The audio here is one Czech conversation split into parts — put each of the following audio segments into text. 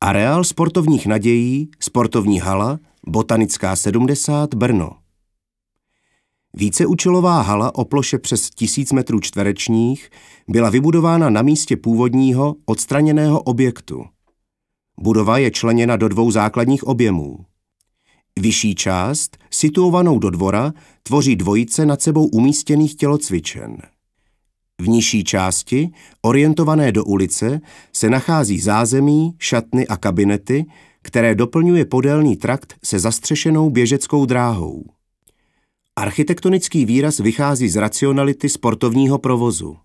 Areál sportovních nadějí, sportovní hala, Botanická 70, Brno. Víceúčelová hala o ploše přes 1000 metrů čtverečních byla vybudována na místě původního odstraněného objektu. Budova je členěna do dvou základních objemů. Vyšší část, situovanou do dvora, tvoří dvojice nad sebou umístěných tělocvičen. V nižší části, orientované do ulice, se nachází zázemí, šatny a kabinety, které doplňuje podélný trakt se zastřešenou běžeckou dráhou. Architektonický výraz vychází z racionality sportovního provozu.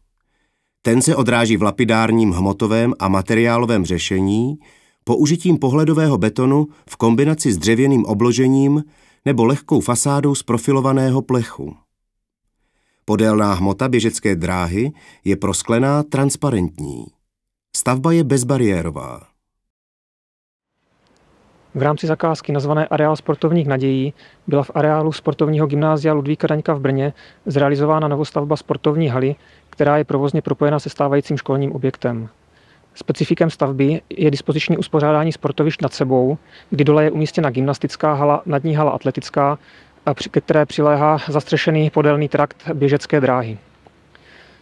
Ten se odráží v lapidárním hmotovém a materiálovém řešení, použitím pohledového betonu v kombinaci s dřevěným obložením nebo lehkou fasádou z profilovaného plechu. Podélná hmota běžecké dráhy je prosklená transparentní. Stavba je bezbariérová. V rámci zakázky nazvané Areál sportovních nadějí byla v areálu sportovního gymnázia Ludvíka Daňka v Brně zrealizována novostavba sportovní haly, která je provozně propojena se stávajícím školním objektem. Specifikem stavby je dispoziční uspořádání sportovišť nad sebou, kdy dole je umístěna gymnastická hala, nad ní hala atletická ke které přiléhá zastřešený podélný trakt běžecké dráhy.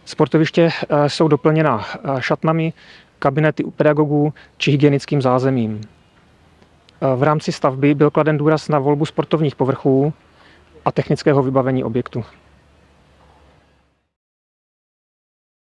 Sportoviště eh, jsou doplněna eh, šatnami, kabinety u pedagogů či hygienickým zázemím. Eh, v rámci stavby byl kladen důraz na volbu sportovních povrchů a technického vybavení objektu.